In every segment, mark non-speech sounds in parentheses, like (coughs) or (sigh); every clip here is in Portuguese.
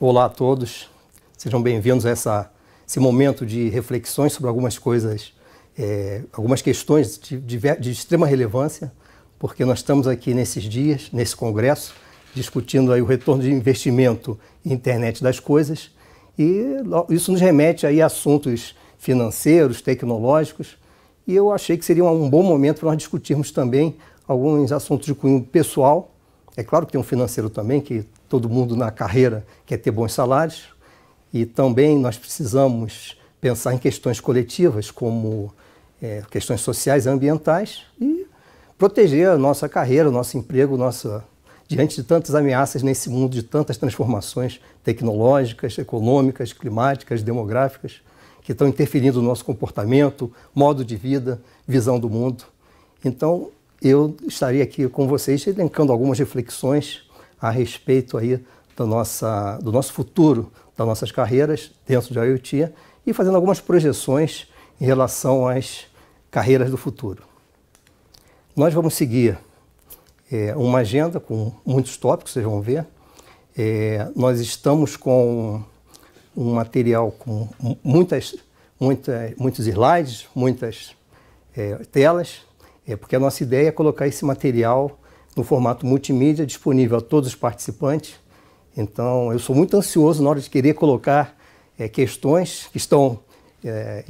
Olá a todos, sejam bem-vindos a essa, esse momento de reflexões sobre algumas coisas, é, algumas questões de, de, de, extrema relevância, porque nós estamos aqui nesses dias, nesse congresso, discutindo aí o retorno de investimento em internet das coisas, e isso nos remete aí a assuntos financeiros, tecnológicos, e eu achei que seria um bom momento para nós discutirmos também alguns assuntos de cunho pessoal. É claro que tem um financeiro também que todo mundo na carreira quer ter bons salários e também nós precisamos pensar em questões coletivas, como é, questões sociais e ambientais, e proteger a nossa carreira, o nosso emprego, nossa diante de tantas ameaças nesse mundo, de tantas transformações tecnológicas, econômicas, climáticas, demográficas, que estão interferindo no nosso comportamento, modo de vida, visão do mundo. Então, eu estaria aqui com vocês elencando algumas reflexões a respeito aí do, nossa, do nosso futuro, das nossas carreiras dentro de IoT e fazendo algumas projeções em relação às carreiras do futuro. Nós vamos seguir é, uma agenda com muitos tópicos, vocês vão ver. É, nós estamos com um material com muitas, muitas muitos slides, muitas é, telas, é, porque a nossa ideia é colocar esse material no formato multimídia, disponível a todos os participantes. Então, eu sou muito ansioso na hora de querer colocar é, questões que estão é,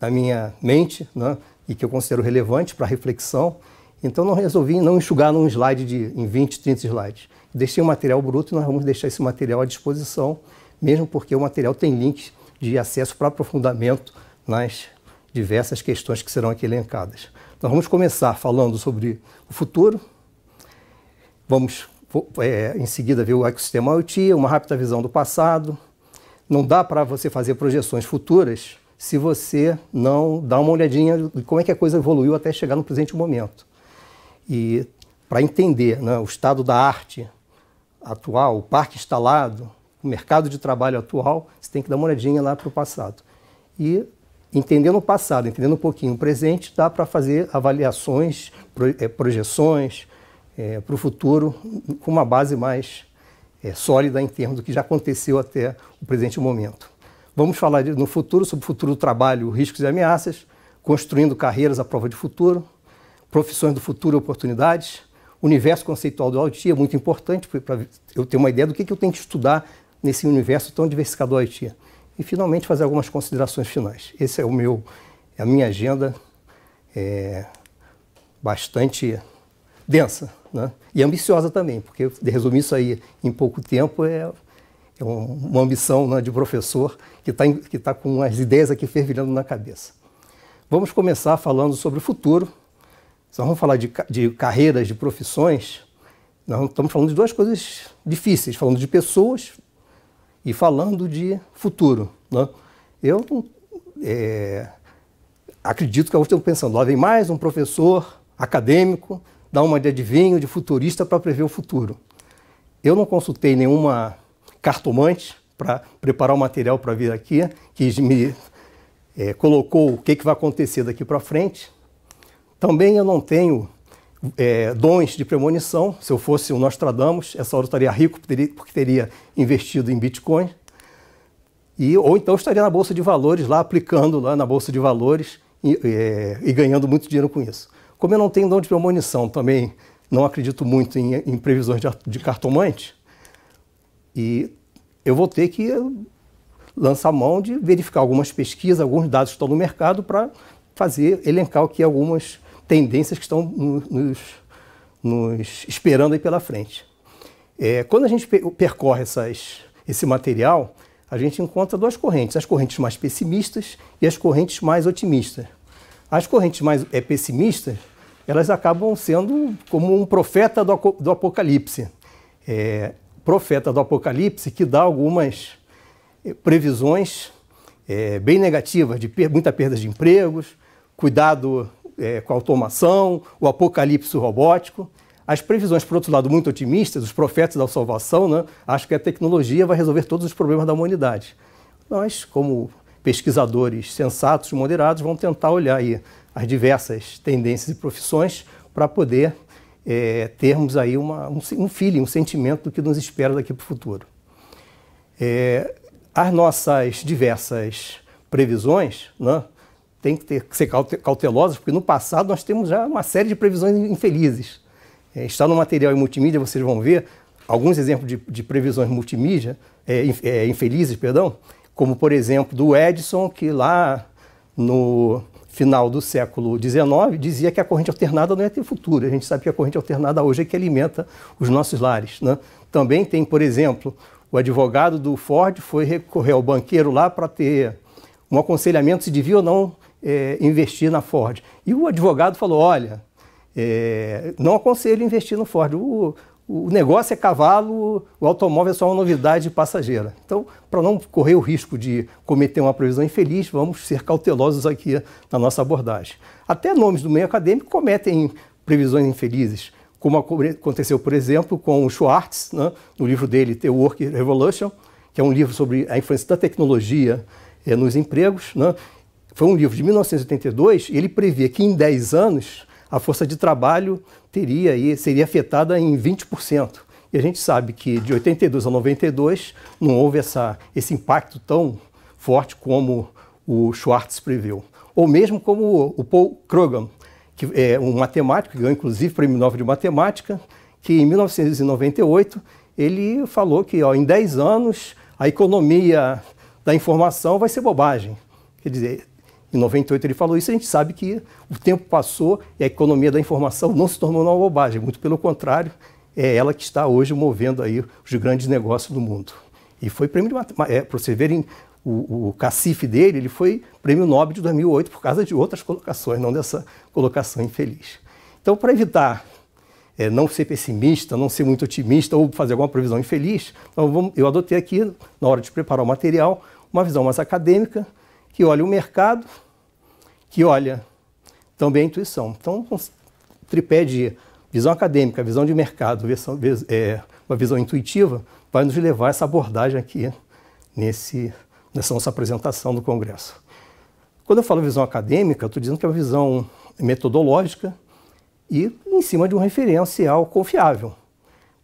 na minha mente né, e que eu considero relevantes para reflexão. Então, não resolvi não enxugar num slide de em 20, 30 slides. Deixei o material bruto e nós vamos deixar esse material à disposição, mesmo porque o material tem links de acesso para aprofundamento nas diversas questões que serão aqui elencadas. Nós então, vamos começar falando sobre o futuro, Vamos é, em seguida ver o ecossistema IoT, uma rápida visão do passado. Não dá para você fazer projeções futuras se você não dá uma olhadinha de como é que a coisa evoluiu até chegar no presente momento. E para entender né, o estado da arte atual, o parque instalado, o mercado de trabalho atual, você tem que dar uma olhadinha lá para o passado. E entendendo o passado, entendendo um pouquinho o presente, dá para fazer avaliações, é, projeções, é, para o futuro com uma base mais é, sólida em termos do que já aconteceu até o presente momento. Vamos falar no futuro sobre o futuro do trabalho, riscos e ameaças, construindo carreiras à prova de futuro, profissões do futuro e oportunidades, universo conceitual do Haiti é muito importante para eu ter uma ideia do que, que eu tenho que estudar nesse universo tão diversificado do Haiti. E finalmente fazer algumas considerações finais. Esse é o meu, é a minha agenda, é bastante densa né? e ambiciosa também, porque resumir isso aí em pouco tempo é, é uma ambição né, de professor que está que tá com as ideias aqui fervilhando na cabeça. Vamos começar falando sobre o futuro. Nós vamos falar de, de carreiras, de profissões. Nós estamos falando de duas coisas difíceis, falando de pessoas e falando de futuro. Né? Eu é, acredito que eu estou pensando, lá vem mais um professor acadêmico dar uma de adivinho, de futurista para prever o futuro. Eu não consultei nenhuma cartomante para preparar o material para vir aqui, que me é, colocou o que, que vai acontecer daqui para frente. Também eu não tenho é, dons de premonição. Se eu fosse o Nostradamus, essa hora eu estaria rico porque teria investido em Bitcoin. E, ou então estaria na Bolsa de Valores, lá aplicando lá na Bolsa de Valores e, é, e ganhando muito dinheiro com isso. Como eu não tenho dom de premonição, também não acredito muito em, em previsões de, de cartomante, e eu vou ter que lançar mão de verificar algumas pesquisas, alguns dados que estão no mercado para fazer, elencar aqui algumas tendências que estão nos, nos esperando aí pela frente. É, quando a gente percorre essas, esse material, a gente encontra duas correntes, as correntes mais pessimistas e as correntes mais otimistas. As correntes mais é, pessimistas, elas acabam sendo como um profeta do, do Apocalipse. É, profeta do Apocalipse que dá algumas é, previsões é, bem negativas, de per muita perda de empregos, cuidado é, com a automação, o apocalipse robótico. As previsões, por outro lado, muito otimistas, os profetas da salvação, né, acham que a tecnologia vai resolver todos os problemas da humanidade. Nós, como pesquisadores sensatos e moderados vão tentar olhar aí as diversas tendências e profissões para poder é, termos aí uma, um, um feeling, um sentimento do que nos espera daqui para o futuro. É, as nossas diversas previsões né, têm que, ter, que ser cautelosas, porque no passado nós temos já uma série de previsões infelizes. É, está no material em multimídia, vocês vão ver alguns exemplos de, de previsões multimídia, é, é infelizes, perdão, como por exemplo do Edison, que lá no final do século XIX dizia que a corrente alternada não ia ter futuro. A gente sabe que a corrente alternada hoje é que alimenta os nossos lares. Né? Também tem, por exemplo, o advogado do Ford foi recorrer ao banqueiro lá para ter um aconselhamento se devia ou não é, investir na Ford. E o advogado falou: olha, é, não aconselho investir no Ford. O, o negócio é cavalo, o automóvel é só uma novidade passageira. Então, para não correr o risco de cometer uma previsão infeliz, vamos ser cautelosos aqui na nossa abordagem. Até nomes do meio acadêmico cometem previsões infelizes, como aconteceu, por exemplo, com o Schwartz, né, no livro dele The Work Revolution, que é um livro sobre a influência da tecnologia eh, nos empregos. Né. Foi um livro de 1982 e ele previa que em 10 anos a força de trabalho teria aí, seria afetada em 20%. E a gente sabe que de 82 a 92 não houve essa, esse impacto tão forte como o Schwartz previu. Ou mesmo como o Paul Krugman, que é um matemático, que ganhou inclusive o Prêmio Nobel de Matemática, que em 1998 ele falou que ó, em 10 anos a economia da informação vai ser bobagem. Quer dizer, em 98 ele falou isso, a gente sabe que o tempo passou e a economia da informação não se tornou uma bobagem, muito pelo contrário, é ela que está hoje movendo aí os grandes negócios do mundo. E foi prêmio de é, para vocês verem o, o cacife dele, ele foi prêmio Nobel de 2008 por causa de outras colocações, não dessa colocação infeliz. Então, para evitar é, não ser pessimista, não ser muito otimista ou fazer alguma previsão infeliz, então vamos, eu adotei aqui, na hora de preparar o material, uma visão mais acadêmica, que olha o mercado, que olha também a intuição. Então, um tripé de visão acadêmica, visão de mercado, é, uma visão intuitiva, vai nos levar a essa abordagem aqui nesse, nessa nossa apresentação do Congresso. Quando eu falo visão acadêmica, estou dizendo que é uma visão metodológica e em cima de um referencial confiável.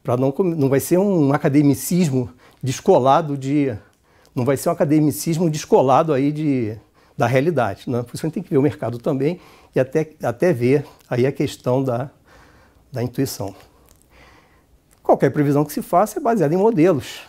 Para não, não vai ser um academicismo descolado de. Não vai ser um academicismo descolado aí de da realidade. Né? Por isso a gente tem que ver o mercado também e até, até ver aí a questão da, da intuição. Qualquer previsão que se faça é baseada em modelos,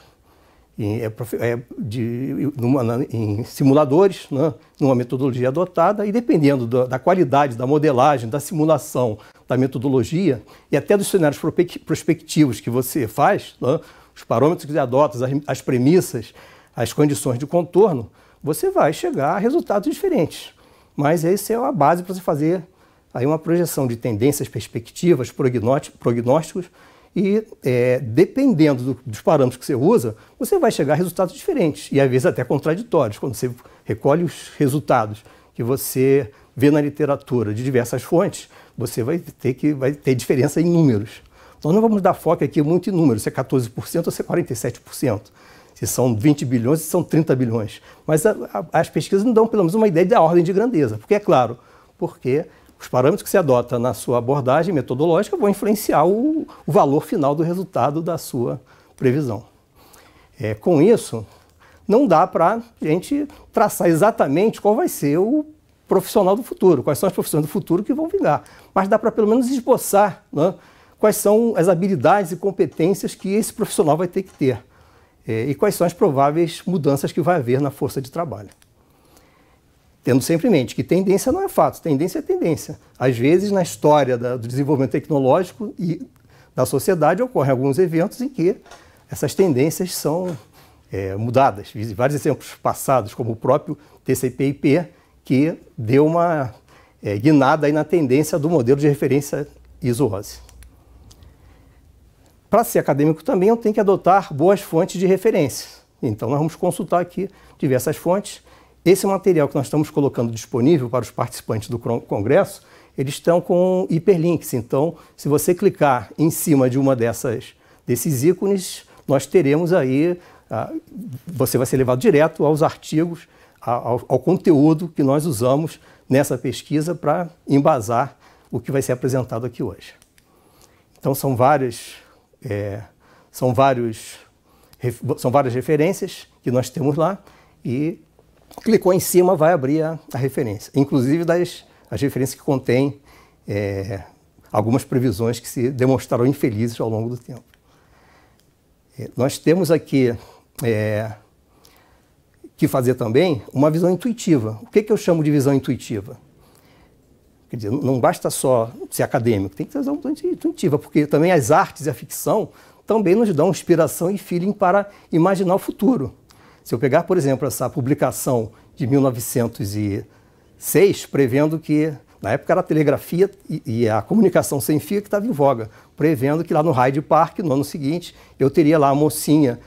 em, é, é de, numa, em simuladores, né? numa metodologia adotada, e dependendo da, da qualidade da modelagem, da simulação, da metodologia e até dos cenários prospectivos que você faz, né? os parâmetros que você adota, as, as premissas, as condições de contorno, você vai chegar a resultados diferentes. Mas essa é a base para você fazer aí uma projeção de tendências, perspectivas, prognósticos e é, dependendo do, dos parâmetros que você usa, você vai chegar a resultados diferentes e às vezes até contraditórios. Quando você recolhe os resultados que você vê na literatura de diversas fontes, você vai ter que vai ter diferença em números. Então não vamos dar foco aqui muito em números, se é 14% ou se é 47% se são 20 bilhões, se são 30 bilhões. Mas a, a, as pesquisas não dão pelo menos uma ideia da ordem de grandeza, porque é claro, porque os parâmetros que se adota na sua abordagem metodológica vão influenciar o, o valor final do resultado da sua previsão. É, com isso, não dá para a gente traçar exatamente qual vai ser o profissional do futuro, quais são as profissões do futuro que vão vingar. Mas dá para pelo menos esboçar né, quais são as habilidades e competências que esse profissional vai ter que ter é, e quais são as prováveis mudanças que vai haver na força de trabalho. Tendo sempre em mente que tendência não é fato, tendência é tendência. Às vezes, na história da, do desenvolvimento tecnológico e da sociedade, ocorrem alguns eventos em que essas tendências são é, mudadas. Vários exemplos passados, como o próprio TCP/IP, que deu uma é, guinada aí na tendência do modelo de referência iso osi para ser acadêmico também, eu tenho que adotar boas fontes de referência. Então, nós vamos consultar aqui diversas fontes. Esse material que nós estamos colocando disponível para os participantes do congresso, eles estão com hiperlinks. Então, se você clicar em cima de uma dessas desses ícones, nós teremos aí ah, você vai ser levado direto aos artigos, ao, ao conteúdo que nós usamos nessa pesquisa para embasar o que vai ser apresentado aqui hoje. Então, são várias é, são, vários, são várias referências que nós temos lá e clicou em cima vai abrir a, a referência, inclusive das as referências que contém é, algumas previsões que se demonstraram infelizes ao longo do tempo. É, nós temos aqui é, que fazer também uma visão intuitiva. O que, que eu chamo de visão intuitiva? Quer dizer, não basta só ser acadêmico, tem que ter uma intuitiva, porque também as artes e a ficção também nos dão inspiração e feeling para imaginar o futuro. Se eu pegar, por exemplo, essa publicação de 1906, prevendo que, na época era a telegrafia e, e a comunicação sem fio que estava em voga, prevendo que lá no Hyde Park, no ano seguinte, eu teria lá a mocinha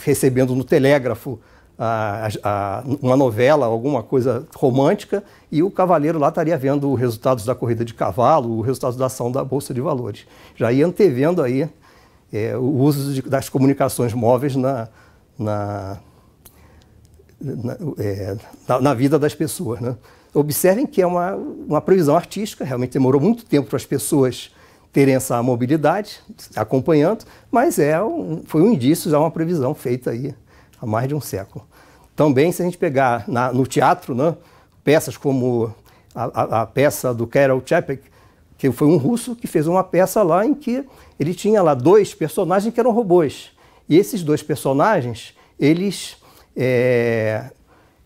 recebendo no telégrafo a, a, uma novela, alguma coisa romântica, e o cavaleiro lá estaria vendo os resultados da corrida de cavalo, os resultados da ação da Bolsa de Valores. Já ia antevendo aí é, o uso de, das comunicações móveis na, na, na, é, na, na vida das pessoas. Né? Observem que é uma, uma previsão artística, realmente demorou muito tempo para as pessoas terem essa mobilidade, acompanhando, mas é um, foi um indício, já uma previsão feita aí há mais de um século. Também, se a gente pegar na, no teatro, né, peças como a, a, a peça do Karol Čapek, que foi um russo que fez uma peça lá em que ele tinha lá dois personagens que eram robôs. E esses dois personagens, eles é,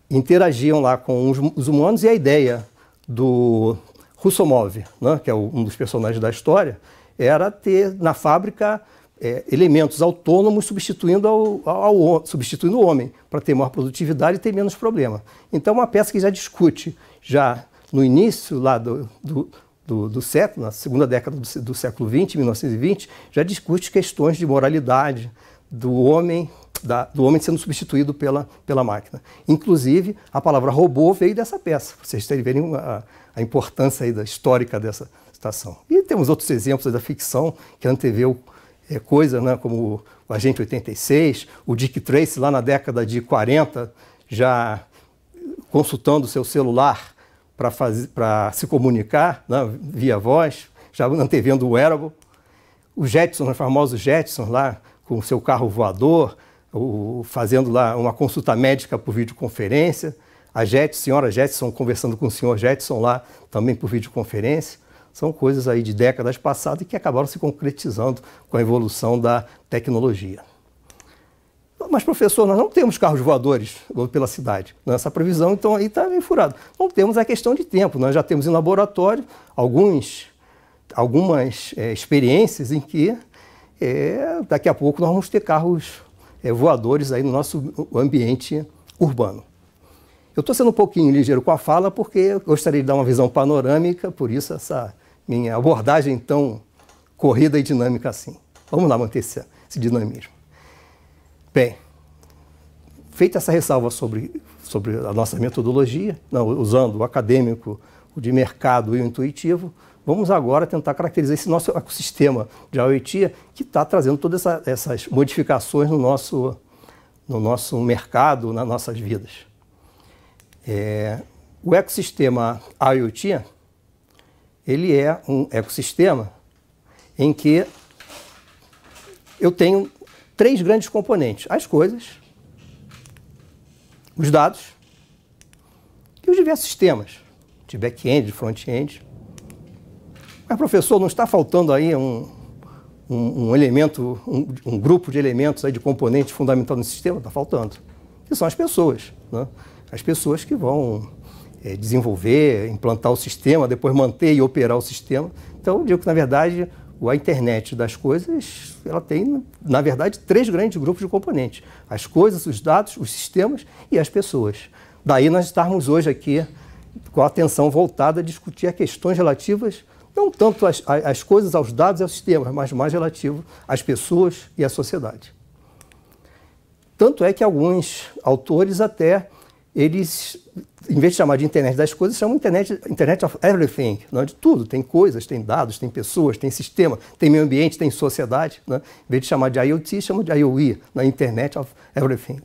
interagiam lá com os, os, humanos e a ideia do Russomov, né, que é o, um dos personagens da história, era ter na fábrica é, elementos autônomos substituindo, ao, ao, substituindo o homem, para ter maior produtividade e ter menos problema. Então, é uma peça que já discute, já no início lá do, do, do, do século, na segunda década do, do século XX, 1920, já discute questões de moralidade do homem da, do homem sendo substituído pela, pela máquina. Inclusive, a palavra robô veio dessa peça, para vocês terem verem a, a importância aí da, histórica dessa citação. E temos outros exemplos da ficção que anteveu é, coisas, né, como o Agente 86, o Dick Tracy, lá na década de 40, já consultando seu celular para se comunicar né, via voz, já antevendo o wearable. O Jetson, né, os famosos Jetson, lá com o seu carro voador, o, fazendo lá uma consulta médica por videoconferência. A Jetson, senhora Jetson conversando com o senhor Jetson lá também por videoconferência são coisas aí de décadas passadas que acabaram se concretizando com a evolução da tecnologia. Mas, professor, nós não temos carros voadores pela cidade. Nessa né? previsão, então, aí está meio furado. Não temos a questão de tempo. Nós já temos em laboratório alguns, algumas é, experiências em que é, daqui a pouco nós vamos ter carros é, voadores aí no nosso ambiente urbano. Eu estou sendo um pouquinho ligeiro com a fala, porque eu gostaria de dar uma visão panorâmica, por isso essa minha abordagem tão corrida e dinâmica assim. Vamos lá manter esse, esse dinamismo. Bem, feita essa ressalva sobre, sobre a nossa metodologia, não, usando o acadêmico, o de mercado e o intuitivo, vamos agora tentar caracterizar esse nosso ecossistema de IoT que está trazendo todas essa, essas modificações no nosso, no nosso mercado, nas nossas vidas. É, o ecossistema IoT ele é um ecossistema em que eu tenho três grandes componentes: as coisas, os dados e os diversos sistemas, de back-end, de front-end. Mas, professor, não está faltando aí um, um, um elemento, um, um, grupo de elementos aí de componentes fundamental no sistema? Está faltando. Que são as pessoas. Né? As pessoas que vão é, desenvolver, implantar o sistema, depois manter e operar o sistema. Então, eu digo que, na verdade, a internet das coisas, ela tem, na verdade, três grandes grupos de componentes: as coisas, os dados, os sistemas e as pessoas. Daí nós estarmos hoje aqui com a atenção voltada a discutir questões relativas não tanto às, as coisas, aos dados e aos sistemas, mas mais relativo às pessoas e à sociedade. Tanto é que alguns autores até eles em vez de chamar de internet das coisas, chama internet, internet of everything, não é? de tudo. Tem coisas, tem dados, tem pessoas, tem sistema, tem meio ambiente, tem sociedade. Né? Em vez de chamar de IoT, chama de IoE, na é? Internet of Everything.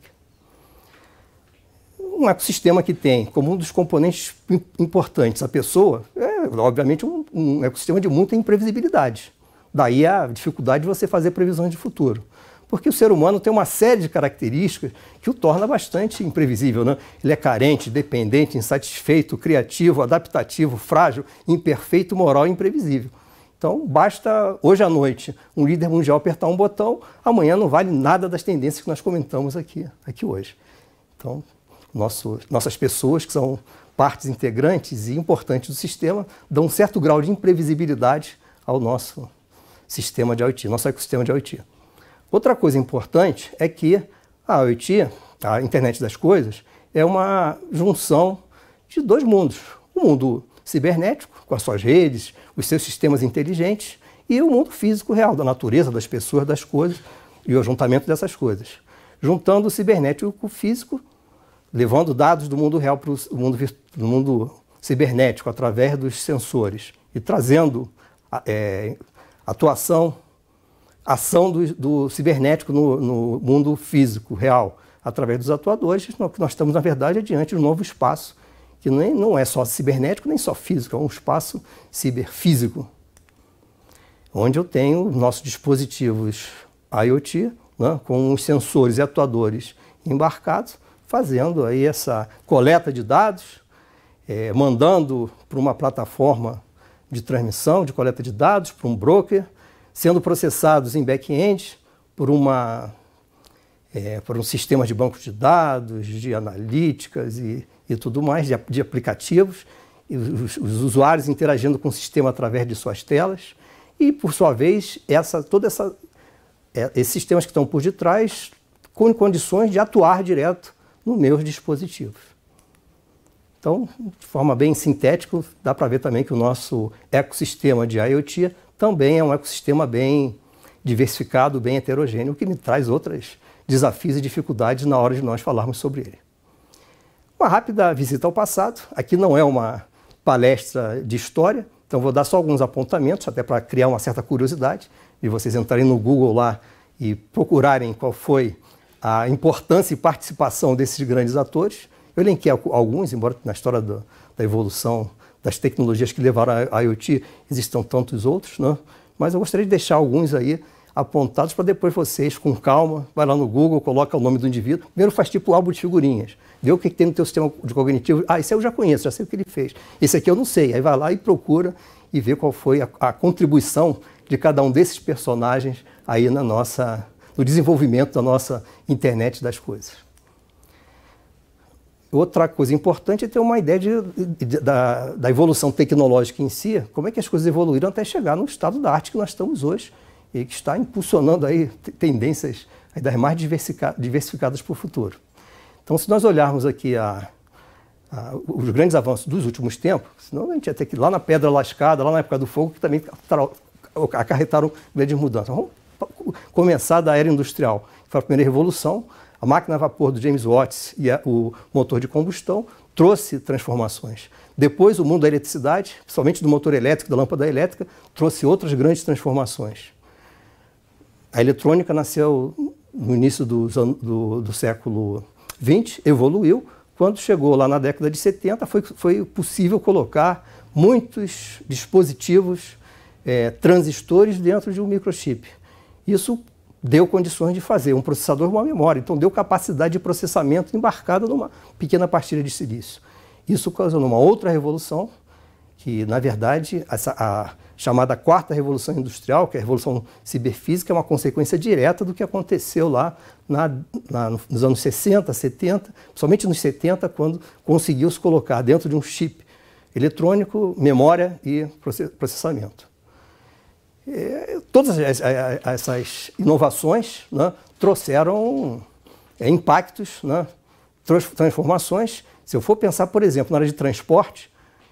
Um ecossistema que tem como um dos componentes importantes a pessoa é, obviamente, um, um ecossistema de muita imprevisibilidade. Daí a dificuldade de você fazer previsões de futuro porque o ser humano tem uma série de características que o torna bastante imprevisível. Né? Ele é carente, dependente, insatisfeito, criativo, adaptativo, frágil, imperfeito, moral e imprevisível. Então, basta hoje à noite um líder mundial apertar um botão, amanhã não vale nada das tendências que nós comentamos aqui, aqui hoje. Então, nosso, nossas pessoas, que são partes integrantes e importantes do sistema, dão um certo grau de imprevisibilidade ao nosso sistema de IoT, nosso ecossistema de IoT. Outra coisa importante é que a IoT, a internet das coisas, é uma junção de dois mundos. O mundo cibernético, com as suas redes, os seus sistemas inteligentes, e o mundo físico real, da natureza, das pessoas, das coisas, e o juntamento dessas coisas. Juntando o cibernético com o físico, levando dados do mundo real para o mundo, mundo, cibernético através dos sensores e trazendo é, atuação ação do, do cibernético no, no, mundo físico, real, através dos atuadores, nós, estamos, na verdade, diante de um novo espaço, que nem, não é só cibernético, nem só físico, é um espaço ciberfísico, onde eu tenho nossos dispositivos IoT, né, com os sensores e atuadores embarcados, fazendo aí essa coleta de dados, é, mandando para uma plataforma de transmissão, de coleta de dados, para um broker, sendo processados em back-end por, uma, é, por um sistema de bancos de dados, de analíticas e, e tudo mais, de, de aplicativos, os, os, usuários interagindo com o sistema através de suas telas. E, por sua vez, essa, toda essa, é, esses sistemas que estão por detrás com condições de atuar direto nos meus dispositivos. Então, de forma bem sintética, dá para ver também que o nosso ecossistema de IoT também é um ecossistema bem diversificado, bem heterogêneo, que me traz outros desafios e dificuldades na hora de nós falarmos sobre ele. Uma rápida visita ao passado. Aqui não é uma palestra de história, então vou dar só alguns apontamentos, até para criar uma certa curiosidade, e vocês entrarem no Google lá e procurarem qual foi a importância e participação desses grandes atores. Eu elenquei alguns, embora na história do, da evolução das tecnologias que levaram a IoT, existam tantos outros, né? mas eu gostaria de deixar alguns aí apontados para depois vocês, com calma, vai lá no Google, coloca o nome do indivíduo, primeiro faz tipo álbum de figurinhas, vê o que tem no teu sistema de cognitivo, ah, esse eu já conheço, já sei o que ele fez, esse aqui eu não sei, aí vai lá e procura e vê qual foi a, a contribuição de cada um desses personagens aí na nossa, no desenvolvimento da nossa internet das coisas. Outra coisa importante é ter uma ideia de, de, da, da, evolução tecnológica em si, como é que as coisas evoluíram até chegar no estado da arte que nós estamos hoje e que está impulsionando aí tendências ainda mais diversificadas para o futuro. Então, se nós olharmos aqui a, a, os grandes avanços dos últimos tempos, senão a gente ia ter que ir lá na Pedra Lascada, lá na época do fogo, que também acarretaram grandes mudanças. Vamos começar da era industrial, que foi a primeira revolução, a máquina a vapor do James Watts e a, o motor de combustão trouxe transformações. Depois, o mundo da eletricidade, principalmente do motor elétrico, da lâmpada elétrica, trouxe outras grandes transformações. A eletrônica nasceu no início do, do, do século XX, evoluiu. Quando chegou lá na década de 70, foi, foi possível colocar muitos dispositivos, é, transistores dentro de um microchip. Isso deu condições de fazer, um processador com uma memória, então deu capacidade de processamento embarcada numa pequena partilha de silício. Isso causou uma outra revolução, que na verdade essa, a chamada quarta revolução industrial, que é a revolução ciberfísica, é uma consequência direta do que aconteceu lá na, na, nos anos 60, 70, somente nos 70, quando conseguiu se colocar dentro de um chip eletrônico, memória e processamento. É, todas essas inovações né, trouxeram é, impactos, né, transformações. Se eu for pensar, por exemplo, na área de transporte,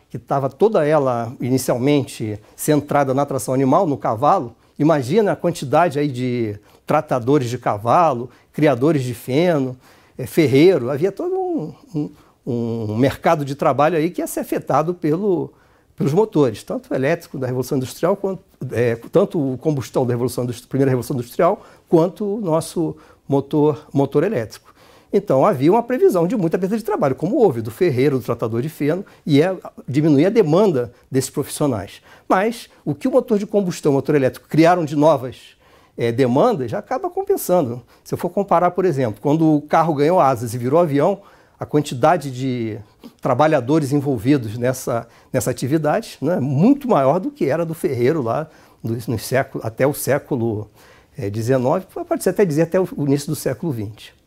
que estava toda ela inicialmente centrada na tração animal, no cavalo, imagina a quantidade aí de tratadores de cavalo, criadores de feno, é, ferreiro, havia todo um, um, um mercado de trabalho aí que ia ser afetado pelo, pelos motores, tanto o elétrico da Revolução Industrial, quanto, é, tanto o combustão da Revolução Primeira Revolução Industrial, quanto o nosso motor, motor elétrico. Então havia uma previsão de muita perda de trabalho, como houve do ferreiro, do tratador de feno, e é diminuir a demanda desses profissionais. Mas o que o motor de combustão, o motor elétrico criaram de novas é, demandas já acaba compensando. Se eu for comparar, por exemplo, quando o carro ganhou asas e virou avião, a quantidade de trabalhadores envolvidos nessa, nessa atividade é né, muito maior do que era do ferreiro lá no, no século, até o século XIX, é, pode-se até dizer até o início do século XX.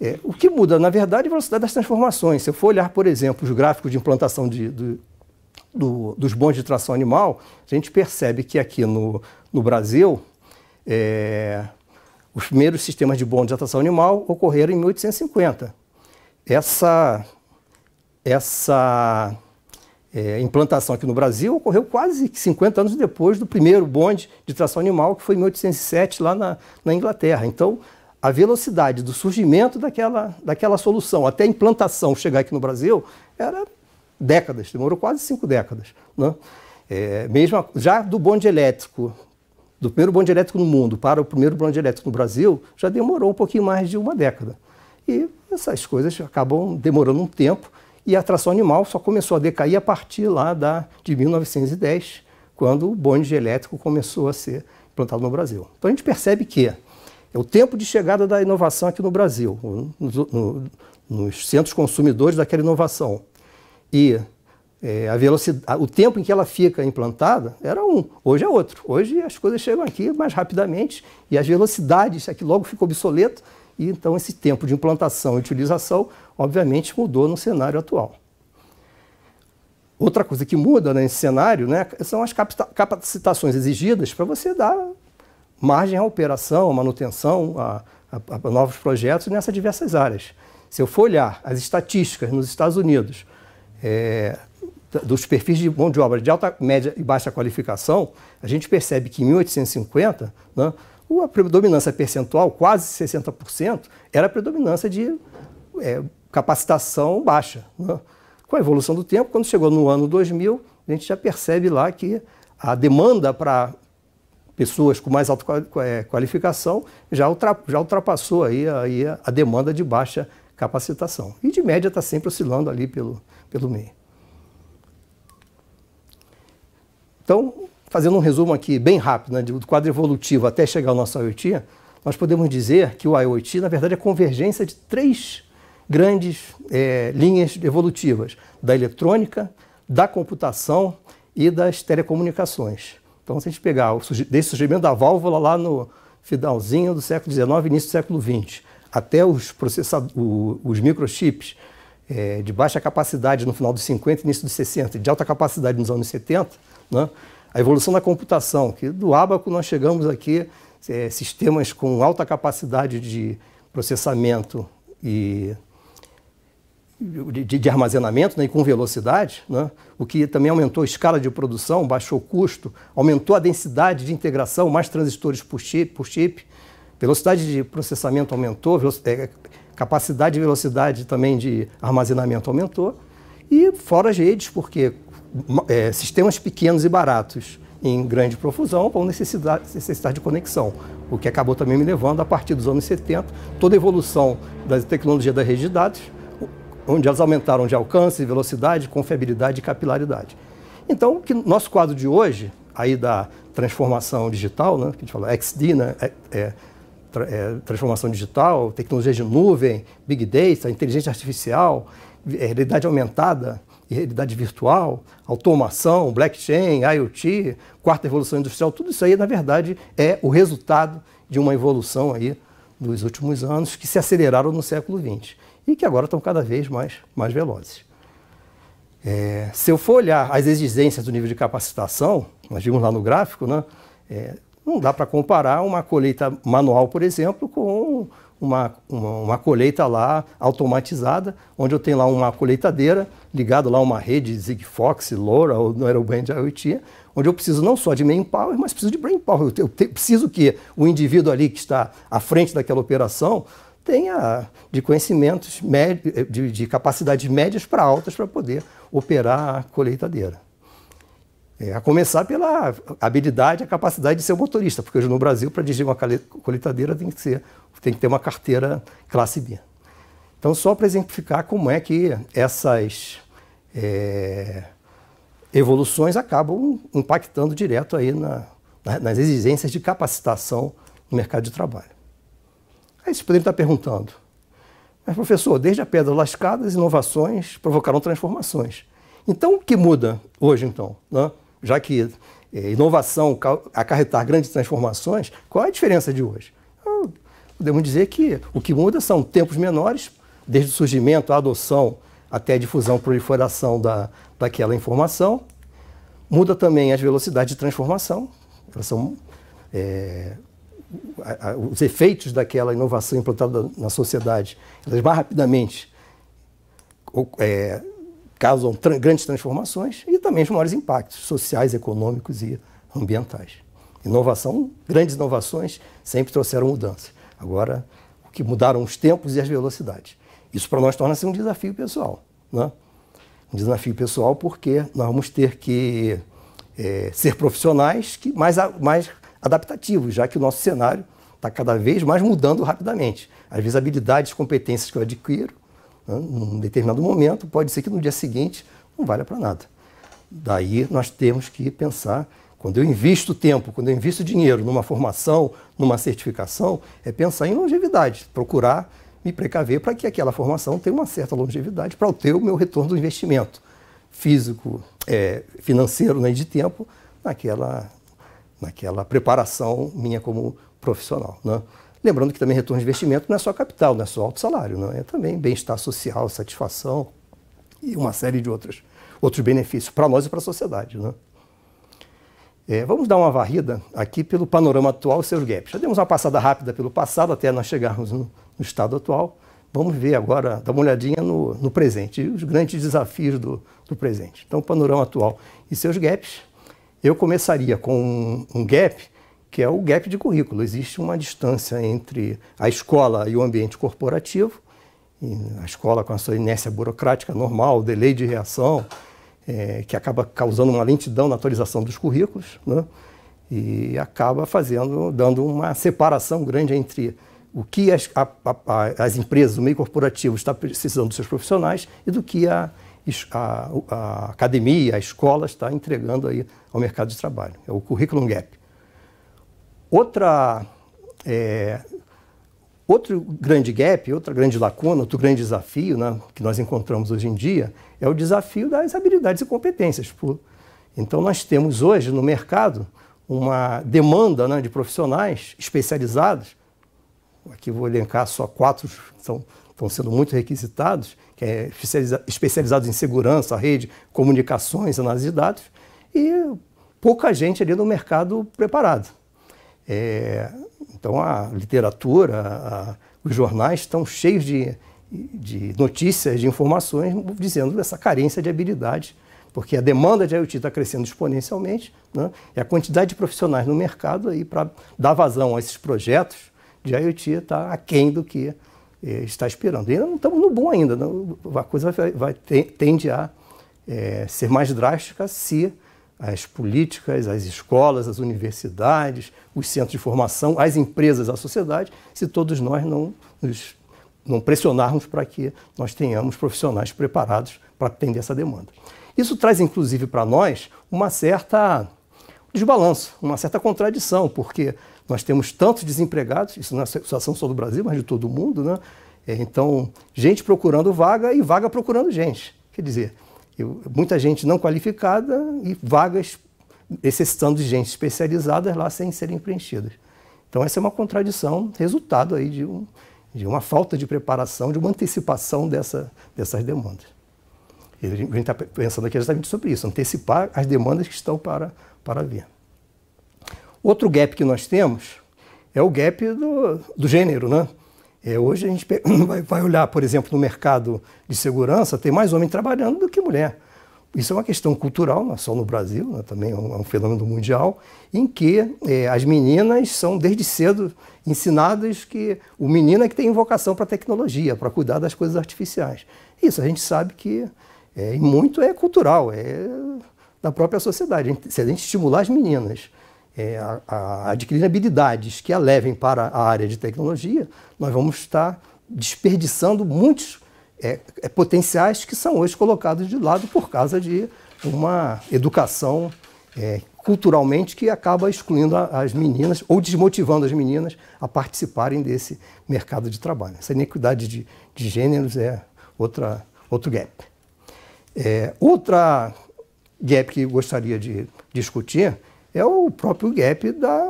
É, o que muda, na verdade, é a velocidade das transformações. Se eu for olhar, por exemplo, os gráficos de implantação de, do, dos bons de tração animal, a gente percebe que aqui no, no Brasil, é, os primeiros sistemas de bons de tração animal ocorreram em 1850. Essa, essa é, implantação aqui no Brasil ocorreu quase 50 anos depois do primeiro bonde de tração animal, que foi em 1807, lá na, na Inglaterra. Então, a velocidade do surgimento daquela, daquela solução até a implantação chegar aqui no Brasil era décadas, demorou quase cinco décadas. Né? É, mesmo já do bonde elétrico, do primeiro bonde elétrico no mundo para o primeiro bonde elétrico no Brasil, já demorou um pouquinho mais de uma década. E essas coisas acabam demorando um tempo e a tração animal só começou a decair a partir lá da, de 1910, quando o bonde elétrico começou a ser implantado no Brasil. Então a gente percebe que é o tempo de chegada da inovação aqui no Brasil, nos, no, nos centros consumidores daquela inovação. E é, a velocidade, o tempo em que ela fica implantada era um, hoje é outro. Hoje as coisas chegam aqui mais rapidamente e as velocidades, aqui é logo fica obsoleto, e então esse tempo de implantação e utilização, obviamente, mudou no cenário atual. Outra coisa que muda nesse cenário né, são as capacitações exigidas para você dar margem à operação, à manutenção, a, a, a novos projetos nessas diversas áreas. Se eu for olhar as estatísticas nos Estados Unidos é, dos perfis de mão de obra de alta, média e baixa qualificação, a gente percebe que em 1850, né, a predominância percentual, quase 60%, era a predominância de é, capacitação baixa. Né? Com a evolução do tempo, quando chegou no ano 2000, a gente já percebe lá que a demanda para pessoas com mais alta é, qualificação já, ultrapassou aí, aí a demanda de baixa capacitação. E de média está sempre oscilando ali pelo, pelo meio. Então, Fazendo um resumo aqui bem rápido, né, do quadro evolutivo até chegar ao nosso IoT, nós podemos dizer que o IoT, na verdade, é a convergência de três grandes é, linhas evolutivas, da eletrônica, da computação e das telecomunicações. Então, se a gente pegar o desse surgimento da válvula lá no finalzinho do século XIX, início do século XX, até os, os microchips é, de baixa capacidade no final dos 50 início dos 60 e de alta capacidade nos anos 70, né, a evolução da computação, que do Abaco nós chegamos aqui, é, sistemas com alta capacidade de processamento e de, de armazenamento né, e com velocidade, né, o que também aumentou a escala de produção, baixou o custo, aumentou a densidade de integração, mais transistores por chip, por chip velocidade de processamento aumentou, é, capacidade e velocidade também de armazenamento aumentou, e fora as redes, porque é, sistemas pequenos e baratos em grande profusão vão necessitar, necessitar de conexão, o que acabou também me levando, a partir dos anos 70, toda a evolução da tecnologia da rede de dados, onde elas aumentaram de alcance, velocidade, confiabilidade e capilaridade. Então, que nosso quadro de hoje, aí da transformação digital, né, que a gente fala XD, né, é, é, é transformação digital, tecnologia de nuvem, Big Data, inteligência artificial, é, realidade aumentada, realidade virtual, automação, blockchain, IoT, quarta evolução industrial, tudo isso aí, na verdade, é o resultado de uma evolução aí dos últimos anos que se aceleraram no século XX e que agora estão cada vez mais, mais velozes. É, se eu for olhar as exigências do nível de capacitação, nós vimos lá no gráfico, né, é, não dá para comparar uma colheita manual, por exemplo, com uma, uma, uma, colheita lá automatizada, onde eu tenho lá uma colheitadeira ligado lá a uma rede Zigfox, LoRa ou no Aeroband IoT, onde eu preciso não só de main power, mas preciso de brain power. Eu, te, eu preciso que o indivíduo ali que está à frente daquela operação tenha de conhecimentos, médio, de, de capacidades médias para altas para poder operar a colheitadeira. É, a começar pela habilidade, a capacidade de ser motorista, porque hoje no Brasil, para dirigir uma colheitadeira, tem que ser tem que ter uma carteira classe B. Então, só para exemplificar como é que essas é, evoluções acabam impactando direto aí na, nas exigências de capacitação no mercado de trabalho. Aí vocês poderiam estar tá perguntando, mas professor, desde a pedra lascada, as inovações provocaram transformações. Então, o que muda hoje, então? Né? Já que é, inovação acarretar grandes transformações, qual é a diferença de hoje? podemos dizer que o que muda são tempos menores, desde o surgimento, a adoção, até a difusão e proliferação da, daquela informação. Muda também as velocidades de transformação, elas são é, a, a, os efeitos daquela inovação implantada na sociedade, elas mais rapidamente é, causam tra grandes transformações e também os maiores impactos sociais, econômicos e ambientais. Inovação, grandes inovações sempre trouxeram mudanças. Agora, o que mudaram os tempos e as velocidades. Isso para nós torna-se um desafio pessoal. Né? Um desafio pessoal porque nós vamos ter que é, ser profissionais que mais, mais adaptativos, já que o nosso cenário está cada vez mais mudando rapidamente. Às vezes, habilidades, competências que eu adquiro, né, num determinado momento, pode ser que no dia seguinte não valha para nada. Daí nós temos que pensar quando eu invisto tempo, quando eu invisto dinheiro numa formação, numa certificação, é pensar em longevidade, procurar me precaver para que aquela formação tenha uma certa longevidade para obter ter o meu retorno do investimento físico, é, financeiro né, de tempo naquela, naquela preparação minha como profissional. Né? Lembrando que também retorno de investimento não é só capital, não é só alto salário, não é também bem-estar social, satisfação e uma série de outras, outros benefícios para nós e para a sociedade. Né? É, vamos dar uma varrida aqui pelo panorama atual e seus gaps. Já demos uma passada rápida pelo passado até nós chegarmos no, no estado atual. Vamos ver agora, dar uma olhadinha no, no presente e os grandes desafios do, do, presente. Então, panorama atual e seus gaps. Eu começaria com um, um gap que é o gap de currículo. Existe uma distância entre a escola e o ambiente corporativo. E a escola com a sua inércia burocrática normal, delay de reação, é, que acaba causando uma lentidão na atualização dos currículos né? e acaba fazendo, dando uma separação grande entre o que as, a, a, as empresas, o meio corporativo está precisando dos seus profissionais e do que a, a, a, academia, a escola está entregando aí ao mercado de trabalho. É o curriculum gap. Outra é, Outro grande gap, outra grande lacuna, outro grande desafio né, que nós encontramos hoje em dia é o desafio das habilidades e competências. Então, nós temos hoje no mercado uma demanda né, de profissionais especializados. Aqui vou elencar só quatro que estão sendo muito requisitados, que é especializados em segurança, rede, comunicações, análise de dados, e pouca gente ali no mercado preparado. É, então a literatura, a, os jornais estão cheios de, de notícias, de informações dizendo essa carência de habilidades, porque a demanda de IoT está crescendo exponencialmente né? e a quantidade de profissionais no mercado para dar vazão a esses projetos de IoT está aquém do que é, está esperando. E ainda não estamos no bom ainda, não, a coisa vai, vai, tende a é, ser mais drástica se as políticas, as escolas, as universidades, os centros de formação, as empresas, a sociedade, se todos nós não, nos, não pressionarmos para que nós tenhamos profissionais preparados para atender essa demanda. Isso traz, inclusive, para nós uma certa desbalanço, uma certa contradição, porque nós temos tantos desempregados, isso não é situação só do Brasil, mas de todo o mundo, né? É, então, gente procurando vaga e vaga procurando gente. Quer dizer, eu, muita gente não qualificada e vagas necessitando de gente especializada lá sem serem preenchidas. Então essa é uma contradição, resultado aí de, um, de uma falta de preparação, de uma antecipação dessa, dessas demandas. E a gente está pensando aqui exatamente sobre isso, antecipar as demandas que estão para, para vir. Outro gap que nós temos é o gap do, do gênero, né? É, hoje a gente (coughs) vai olhar, por exemplo, no mercado de segurança, tem mais homem trabalhando do que mulher. Isso é uma questão cultural, não é só no Brasil, né? também é um, é um, fenômeno mundial, em que é, as meninas são desde cedo ensinadas que o menino é que tem vocação para a tecnologia, para cuidar das coisas artificiais. Isso a gente sabe que é, muito é cultural, é da própria sociedade. Se a gente estimular as meninas é, a, a adquirir habilidades que a levem para a área de tecnologia, nós vamos estar desperdiçando muitos é, é, potenciais que são hoje colocados de lado por causa de uma educação é, culturalmente que acaba excluindo a, as meninas ou desmotivando as meninas a participarem desse mercado de trabalho. Essa iniquidade de, de gêneros é outra, outro gap. É, outra gap que gostaria de discutir é o próprio gap da,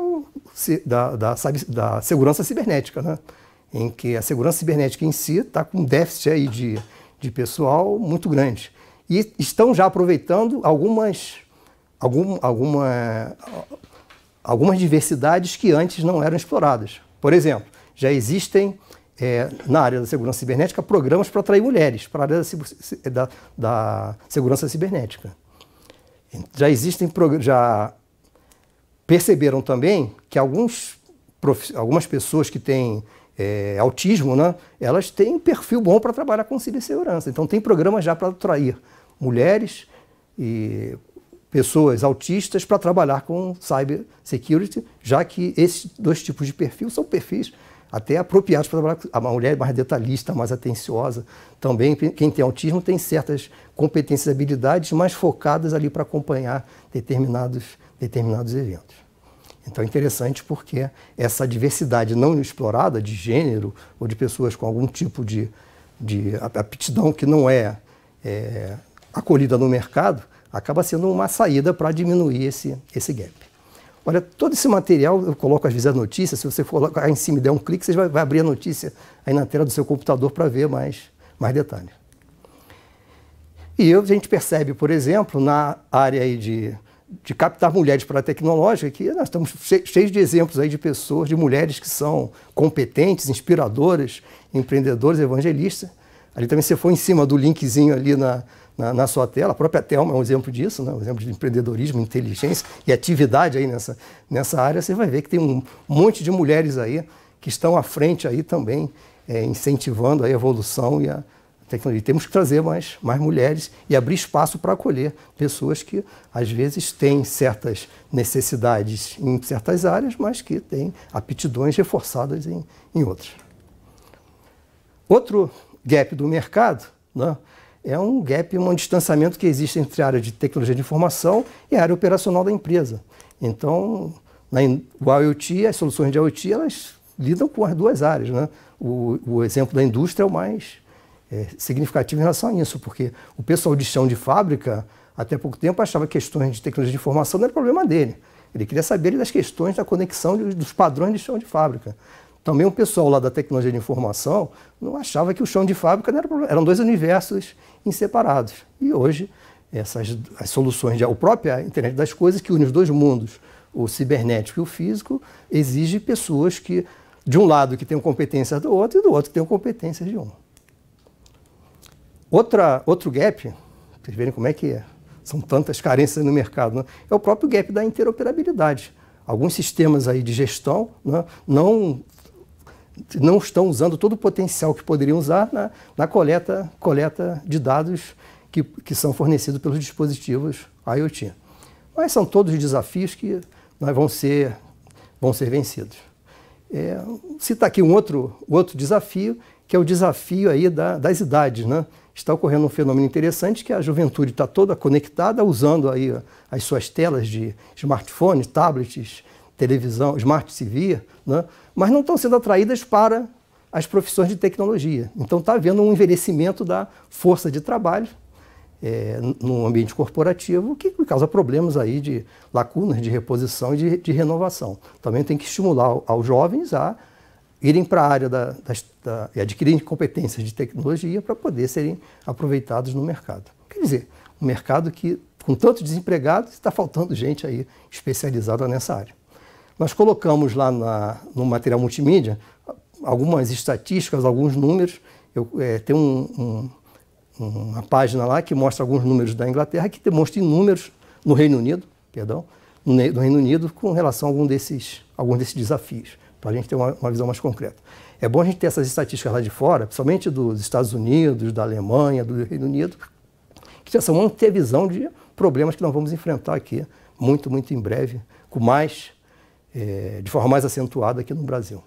da, da, da segurança cibernética, né? em que a segurança cibernética em si está com um déficit aí de, de pessoal muito grande. E estão já aproveitando algumas, algum, alguma, algumas diversidades que antes não eram exploradas. Por exemplo, já existem é, na área da segurança cibernética programas para atrair mulheres para a área da, da, da segurança cibernética. Já existem já Perceberam também que alguns, algumas pessoas que têm é, autismo, né, elas têm um perfil bom para trabalhar com cibersegurança. Então tem programas já para atrair mulheres e pessoas autistas para trabalhar com cyber security, já que esses dois tipos de perfil são perfis até apropriados para trabalhar com a mulher mais detalhista, mais atenciosa. Também quem tem autismo tem certas competências e habilidades mais focadas ali para acompanhar determinados determinados eventos. Então é interessante porque essa diversidade não explorada de gênero ou de pessoas com algum tipo de, de aptidão que não é, é acolhida no mercado acaba sendo uma saída para diminuir esse, esse gap. Olha, todo esse material eu coloco às vezes a notícia. Se você for lá em cima e der um clique, você vai, vai abrir a notícia aí na tela do seu computador para ver mais, mais detalhes. E a gente percebe, por exemplo, na área de de captar mulheres para a tecnológica, que nós estamos cheios de exemplos aí de pessoas, de mulheres que são competentes, inspiradoras, empreendedoras, evangelistas. Ali também você foi em cima do linkzinho ali na, na, na, sua tela, a própria Thelma é um exemplo disso, né? um exemplo de empreendedorismo, inteligência e atividade aí nessa, nessa área. Você vai ver que tem um monte de mulheres aí que estão à frente aí também, é, incentivando a evolução e a, tecnologia. Temos que trazer mais, mais mulheres e abrir espaço para acolher pessoas que, às vezes, têm certas necessidades em certas áreas, mas que têm aptidões reforçadas em, em outras. Outro gap do mercado né, é um gap, um distanciamento que existe entre a área de tecnologia de informação e a área operacional da empresa. Então, na, o IoT, as soluções de IoT, elas lidam com as duas áreas. Né? O, o exemplo da indústria é o mais é, significativo em relação a isso, porque o pessoal de chão de fábrica, até pouco tempo, achava que questões de tecnologia de informação não era problema dele. Ele queria saber das questões da conexão de, dos padrões de chão de fábrica. Também o pessoal lá da tecnologia de informação não achava que o chão de fábrica não era problema, eram dois universos inseparados. E hoje, essas as soluções, de, a própria internet das coisas que une os dois mundos, o cibernético e o físico, exige pessoas que, de um lado, que tenham competências do outro e do outro, que tenham competências de um. Outra, outro gap, vocês verem como é que é, são tantas carências no mercado, né? é o próprio gap da interoperabilidade. Alguns sistemas aí de gestão né, não, não estão usando todo o potencial que poderiam usar na, na coleta, coleta de dados que, que são fornecidos pelos dispositivos IoT. Mas são todos desafios que nós né, vão ser, vão ser vencidos. É, citar tá aqui um outro, outro desafio, que é o desafio aí da, das idades, né? está ocorrendo um fenômeno interessante que a juventude está toda conectada usando aí as suas telas de smartphone, tablets, televisão, smart TV, né? mas não estão sendo atraídas para as profissões de tecnologia. Então está havendo um envelhecimento da força de trabalho é, no ambiente corporativo que causa problemas aí de lacunas de reposição e de, de renovação. Também tem que estimular aos jovens a irem para a área da, da, da, e adquirirem competências de tecnologia para poder serem aproveitados no mercado. Quer dizer, um mercado que, com tanto desempregado, está faltando gente aí especializada nessa área. Nós colocamos lá na, no material multimídia algumas estatísticas, alguns números. Eu, é, tem um, um, uma página lá que mostra alguns números da Inglaterra que demonstra números no Reino Unido, perdão, no Reino Unido com relação a algum desses, alguns desses desafios para a gente ter uma, uma, visão mais concreta. É bom a gente ter essas estatísticas lá de fora, principalmente dos Estados Unidos, da Alemanha, do Reino Unido, que já são antevisão de problemas que nós vamos enfrentar aqui muito, muito em breve, com mais, é, de forma mais acentuada aqui no Brasil.